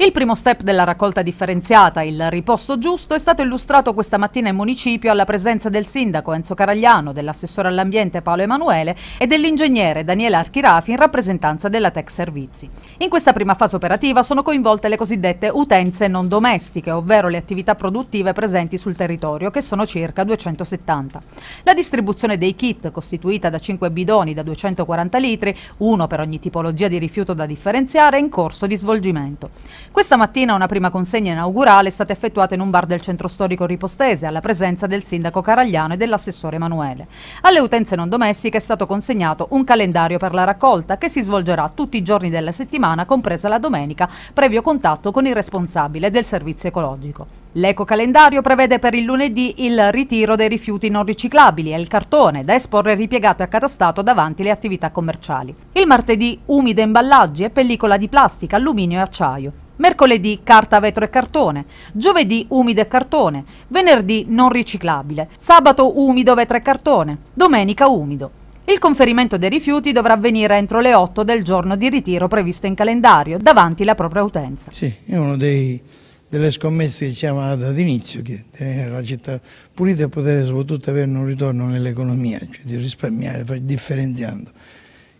Il primo step della raccolta differenziata, il riposto giusto, è stato illustrato questa mattina in municipio alla presenza del sindaco Enzo Caragliano, dell'assessore all'ambiente Paolo Emanuele e dell'ingegnere Daniele Archirafi in rappresentanza della Tech Servizi. In questa prima fase operativa sono coinvolte le cosiddette utenze non domestiche, ovvero le attività produttive presenti sul territorio, che sono circa 270. La distribuzione dei kit, costituita da 5 bidoni da 240 litri, uno per ogni tipologia di rifiuto da differenziare, è in corso di svolgimento. Questa mattina una prima consegna inaugurale è stata effettuata in un bar del centro storico ripostese alla presenza del sindaco Caragliano e dell'assessore Emanuele. Alle utenze non domestiche è stato consegnato un calendario per la raccolta che si svolgerà tutti i giorni della settimana, compresa la domenica, previo contatto con il responsabile del servizio ecologico. L'eco calendario prevede per il lunedì il ritiro dei rifiuti non riciclabili e il cartone da esporre ripiegato e accatastato davanti le attività commerciali. Il martedì umide imballaggi e pellicola di plastica, alluminio e acciaio. Mercoledì carta, vetro e cartone, giovedì umido e cartone, venerdì non riciclabile, sabato umido, vetro e cartone, domenica umido. Il conferimento dei rifiuti dovrà avvenire entro le 8 del giorno di ritiro previsto in calendario, davanti alla propria utenza. Sì, è uno dei delle scommesse che ci diciamo all'inizio, che tenere la città pulita e poter soprattutto avere un ritorno nell'economia, cioè di risparmiare, differenziando.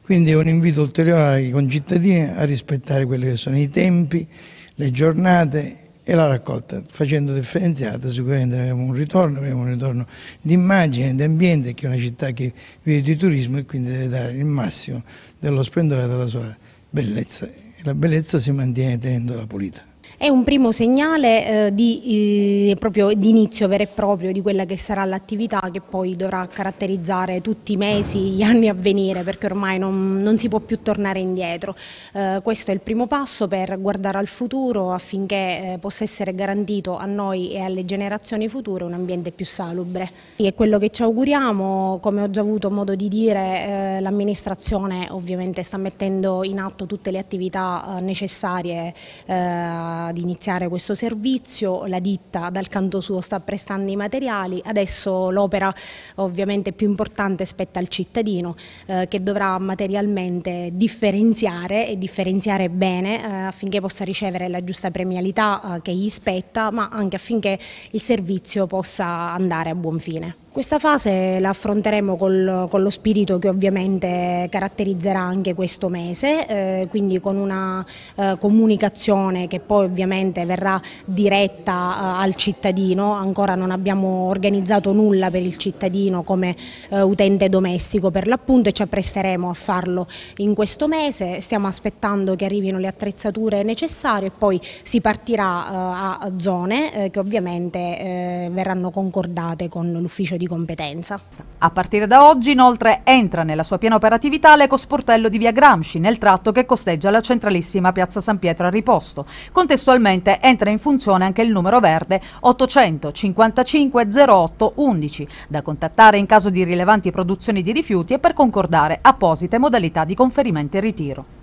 Quindi è un invito ulteriore ai concittadini a rispettare quelli che sono i tempi, le giornate e la raccolta. Facendo differenziata sicuramente avremo un ritorno, avremo un ritorno di immagine, di ambiente, che è una città che vive di turismo e quindi deve dare il massimo dello splendore della sua bellezza. E la bellezza si mantiene tenendola pulita. È un primo segnale eh, di, eh, di, inizio vero e proprio di quella che sarà l'attività che poi dovrà caratterizzare tutti i mesi, gli anni a venire perché ormai non, non si può più tornare indietro. Eh, questo è il primo passo per guardare al futuro affinché eh, possa essere garantito a noi e alle generazioni future un ambiente più salubre. E quello che ci auguriamo, come ho già avuto modo di dire, eh, l'amministrazione ovviamente sta mettendo in atto tutte le attività eh, necessarie uh, iniziare questo servizio, la ditta dal canto suo sta prestando i materiali, adesso l'opera ovviamente più importante spetta al cittadino uh, che dovrà materialmente differenziare e differenziare bene uh, affinché possa ricevere la giusta premialità eh, che gli spetta ma anche affinché il servizio possa andare a buon fine. Questa fase la affronteremo col, con lo spirito che ovviamente caratterizzerà anche questo mese, eh, quindi con una eh, comunicazione che poi ovviamente verrà diretta eh, al cittadino, ancora non abbiamo organizzato nulla per il cittadino come eh, utente domestico per l'appunto e ci appresteremo a farlo in questo mese, stiamo aspettando che arrivino le attrezzature necessarie e poi si partirà eh, a zone eh, che ovviamente verranno concordate con l'ufficio di competenza. A partire da oggi inoltre entra nella sua piena operatività l'ecosportello di via Gramsci nel tratto che costeggia la centralissima piazza San Pietro a riposto. Contestualmente entra in funzione anche il numero verde 855 08 11 da contattare in caso di rilevanti produzioni di rifiuti e per concordare apposite modalità di conferimento e ritiro.